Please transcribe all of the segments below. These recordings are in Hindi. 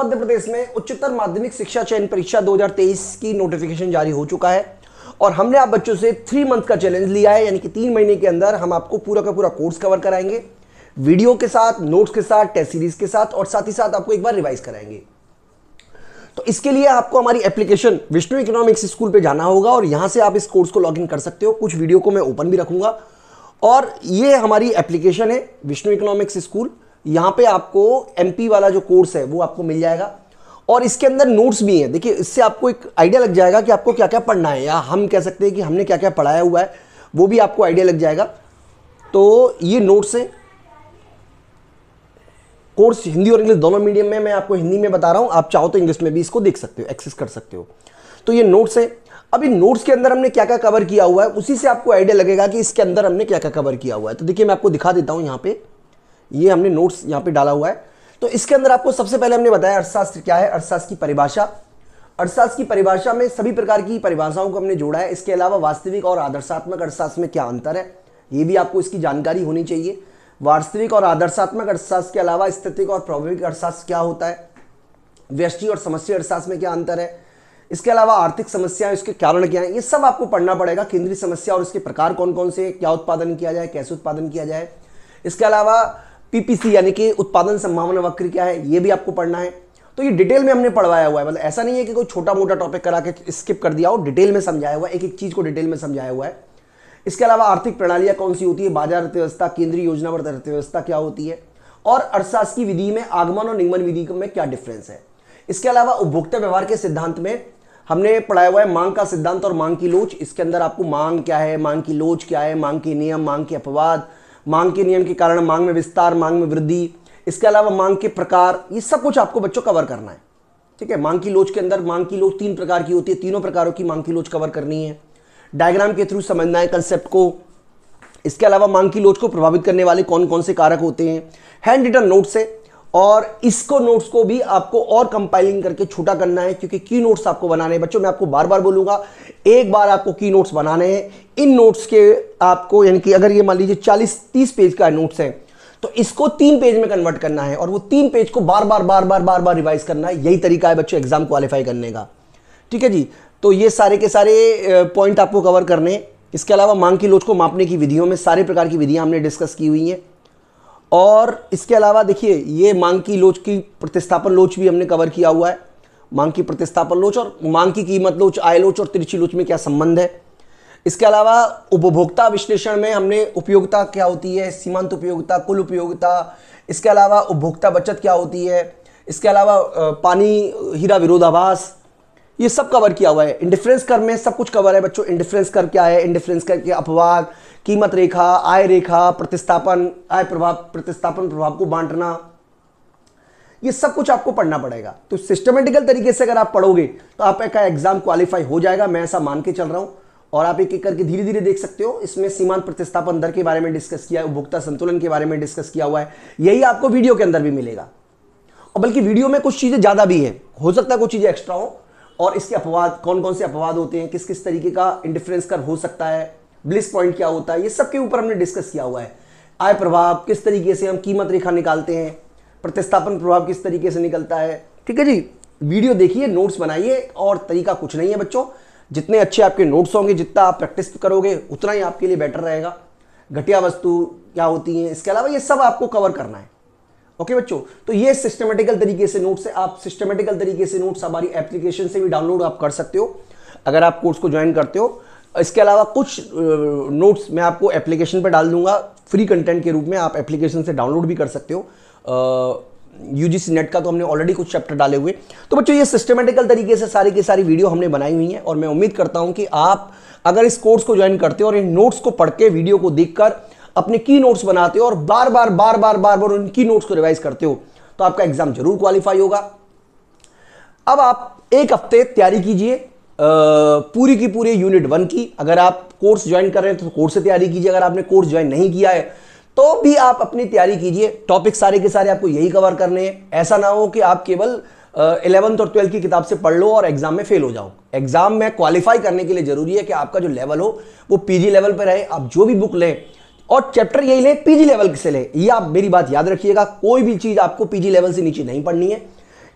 मध्य प्रदेश में उच्चतर माध्यमिक शिक्षा चयन परीक्षा 2023 की नोटिफिकेशन जारी हो चुका है और हमने आप बच्चों से थ्री मंथ का चैलेंज लिया है यानी कि तीन महीने के अंदर हम आपको पूरा का पूरा कोर्स कवर कराएंगे वीडियो के साथ नोट्स के साथ टेस्ट सीरीज के साथ और साथ ही साथ आपको एक बार रिवाइज कराएंगे तो इसके लिए आपको हमारी एप्लीकेशन विष्णु इकोनॉमिक्स स्कूल पर जाना होगा और यहाँ से आप इस कोर्स को इन कर सकते हो कुछ वीडियो को मैं ओपन भी रखूंगा और ये हमारी एप्लीकेशन है विष्णु इकोनॉमिक्स स्कूल यहां पे आपको एमपी वाला जो कोर्स है वो आपको मिल जाएगा और इसके अंदर नोट्स भी हैं देखिए इससे आपको एक आइडिया लग जाएगा कि आपको क्या क्या पढ़ना है या हम कह सकते हैं कि हमने क्या क्या पढ़ाया हुआ है वो भी आपको आइडिया लग जाएगा तो ये नोट्स हैं कोर्स हिंदी और इंग्लिश दोनों मीडियम में मैं आपको हिंदी में बता रहा हूं आप चाहो तो इंग्लिश में भी इसको देख सकते हो एक्सेस कर सकते हो तो ये नोट्स है अब इन नोट्स के अंदर हमने क्या क्या कवर किया हुआ है उसी से आपको आइडिया लगेगा कि इसके अंदर हमने क्या क्या कवर किया हुआ है तो देखिए मैं आपको दिखा देता हूँ यहां पर ये हमने नोट्स यहाँ पे डाला हुआ है तो इसके अंदर आपको सबसे पहले हमने बताया अर्थशास्त्र क्या है अर्थशास्त्र की परिभाषा अर्थशास्त्र की परिभाषा में सभी प्रकार की परिभाषाओं को हमने जोड़ा है इसके अलावा वास्तविक और आदर्शात्मक अर्थशास्त्र में क्या अंतर है ये भी आपको इसकी जानकारी होनी चाहिए वास्तविक और आदर्शात्मक अर्थशास्त्र के अलावा स्थितिक और प्रौद्योगिक अर्थशास्त्र क्या होता है व्यष्टि और समस्या अर्थशास्त्र में क्या अंतर है इसके अलावा आर्थिक समस्याएं इसके कारण क्या है ये सब आपको पढ़ना पड़ेगा केंद्रीय समस्या और इसके प्रकार कौन कौन से क्या उत्पादन किया जाए कैसे उत्पादन किया जाए इसके अलावा पीपीसी यानी कि उत्पादन संभावना वक्र क्या है ये भी आपको पढ़ना है तो ये डिटेल में हमने पढ़वाया हुआ है मतलब ऐसा नहीं है कि कोई छोटा मोटा टॉपिक करा के स्किप कर दिया हो डिटेल में समझाया हुआ है एक एक चीज़ को डिटेल में समझाया हुआ है इसके अलावा आर्थिक प्रणालियां कौन सी होती है बाजार अर्थव्यवस्था केंद्रीय योजना पर अर्थव्यवस्था क्या होती है और अर्थशास्त्री विधि में आगमन और निगमन विधि में क्या डिफरेंस है इसके अलावा उपभोक्ता व्यवहार के सिद्धांत में हमने पढ़ाया हुआ है मांग का सिद्धांत और मांग की लोच इसके अंदर आपको मांग क्या है मांग की लोच क्या है मांग के नियम मांग के अपवाद मांग के नियम के कारण मांग में विस्तार मांग में वृद्धि इसके अलावा मांग के प्रकार ये सब कुछ आपको बच्चों कवर करना है ठीक है मांग की लोच के अंदर मांग की लोच तीन प्रकार की होती है तीनों प्रकारों की मांग की लोच कवर करनी है डायग्राम के थ्रू समझना है कंसेप्ट को इसके अलावा मांग की लोच को प्रभावित करने वाले कौन कौन से कारक होते हैं हैंड रिटन नोट से और इसको नोट्स को भी आपको और कंपाइलिंग करके छोटा करना है क्योंकि की नोट्स आपको बनाने हैं बच्चों मैं आपको बार बार बोलूंगा एक बार आपको की नोट्स बनाने हैं इन नोट्स के आपको यानी कि अगर ये मान लीजिए चालीस तीस पेज का नोट्स है तो इसको तीन पेज में कन्वर्ट करना है और वो तीन पेज को बार बार बार बार बार बार रिवाइज करना है यही तरीका है बच्चों एग्जाम क्वालिफाई करने का ठीक है जी तो ये सारे के सारे पॉइंट आपको कवर करने इसके अलावा मांग की लोच को मापने की विधियों में सारे प्रकार की विधियाँ हमने डिस्कस की हुई हैं और इसके अलावा देखिए ये मांग की लोच की प्रतिस्थापन लोच भी हमने कवर किया हुआ है मांग की प्रतिस्थापन लोच और मांग की कीमत लोच आय लोच और तिरछी लोच में क्या संबंध है इसके अलावा उपभोक्ता विश्लेषण में हमने उपयोगिता क्या होती है सीमांत उपयोगिता कुल उपयोगिता इसके अलावा उपभोक्ता बचत क्या होती है इसके अलावा पानी हीरा विरोधाभास ये सब कवर किया हुआ है इंडिफरेंस कर में सब कुछ कवर है बच्चों इंडिफरेंस कर क्या है इंडिफरेंस कर के अपवाद कीमत रेखा आय रेखा प्रतिस्थापन आय प्रभाव प्रतिस्थापन प्रभाव को बांटना ये सब कुछ आपको पढ़ना पड़ेगा तो सिस्टमेटिकल तरीके से अगर आप पढ़ोगे तो आपका एग्जाम क्वालिफाई हो जाएगा मैं ऐसा मान के चल रहा हूं और आप एक एक करके धीरे धीरे देख सकते हो इसमें सीमांत प्रतिस्थापन दर के बारे में डिस्कस किया है उपभोक्ता संतुलन के बारे में डिस्कस किया हुआ है यही आपको वीडियो के अंदर भी मिलेगा और बल्कि वीडियो में कुछ चीज़ें ज़्यादा भी है हो सकता है कुछ चीज़ें एक्स्ट्रा हो और इसके अपवाद कौन कौन से अपवाद होते हैं किस किस तरीके का इंडिफरेंस कर हो सकता है ब्लिस पॉइंट क्या होता है ये सब के ऊपर हमने डिस्कस किया हुआ है आय प्रभाव किस तरीके से हम कीमत रेखा निकालते हैं प्रतिस्थापन प्रभाव किस तरीके से निकलता है ठीक है जी वीडियो देखिए नोट्स बनाइए और तरीका कुछ नहीं है बच्चों जितने अच्छे आपके नोट्स होंगे जितना आप प्रैक्टिस करोगे उतना ही आपके लिए बेटर रहेगा घटिया वस्तु क्या होती हैं इसके अलावा ये सब आपको कवर करना है ओके बच्चों तो ये सिस्टमेटिकल तरीके से नोट्स है आप सिस्टमेटिकल तरीके से नोट्स हमारी एप्लीकेशन से भी डाउनलोड आप कर सकते हो अगर आप कोर्स को ज्वाइन करते हो इसके अलावा कुछ नोट्स मैं आपको एप्लीकेशन पर डाल दूंगा फ्री कंटेंट के रूप में आप एप्लीकेशन से डाउनलोड भी कर सकते हो यूजीसी नेट का तो हमने ऑलरेडी कुछ चैप्टर डाले हुए तो बच्चों ये सिस्टमेटिकल तरीके से सारी की सारी वीडियो हमने बनाई हुई है और मैं उम्मीद करता हूं कि आप अगर इस कोर्स को ज्वाइन करते हो और इन नोट्स को पढ़ के वीडियो को देखकर अपने की नोट्स बनाते हो और बार बार बार बार बार बार उन की नोट्स को रिवाइज करते हो तो आपका एग्जाम जरूर क्वालिफाई होगा अब आप एक हफ्ते तैयारी कीजिए पूरी की पूरी यूनिट वन की अगर आप कोर्स ज्वाइन कर रहे हैं तो कोर्स से तैयारी कीजिए अगर आपने कोर्स ज्वाइन नहीं किया है तो भी आप अपनी तैयारी कीजिए टॉपिक सारे के सारे आपको यही कवर करने हैं ऐसा ना हो कि आप केवल इलेवंथ और ट्वेल्थ की किताब से पढ़ लो और एग्जाम में फेल हो जाओ एग्जाम में क्वालिफाई करने के लिए जरूरी है कि आपका जो लेवल हो वो पीजी लेवल पर रहे आप जो भी बुक लें और चैप्टर यही ले पीजी लेवल से ले ये आप मेरी बात याद रखिएगा कोई भी चीज़ आपको पीजी लेवल से नीचे नहीं पढ़नी है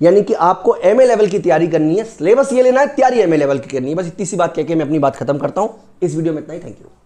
यानी कि आपको एमए लेवल की तैयारी करनी है सिलेबस ये लेना है तैयारी एमए लेवल की करनी है बस इतनी सी बात कहकर मैं अपनी बात खत्म करता हूं इस वीडियो में इतना ही थैंक यू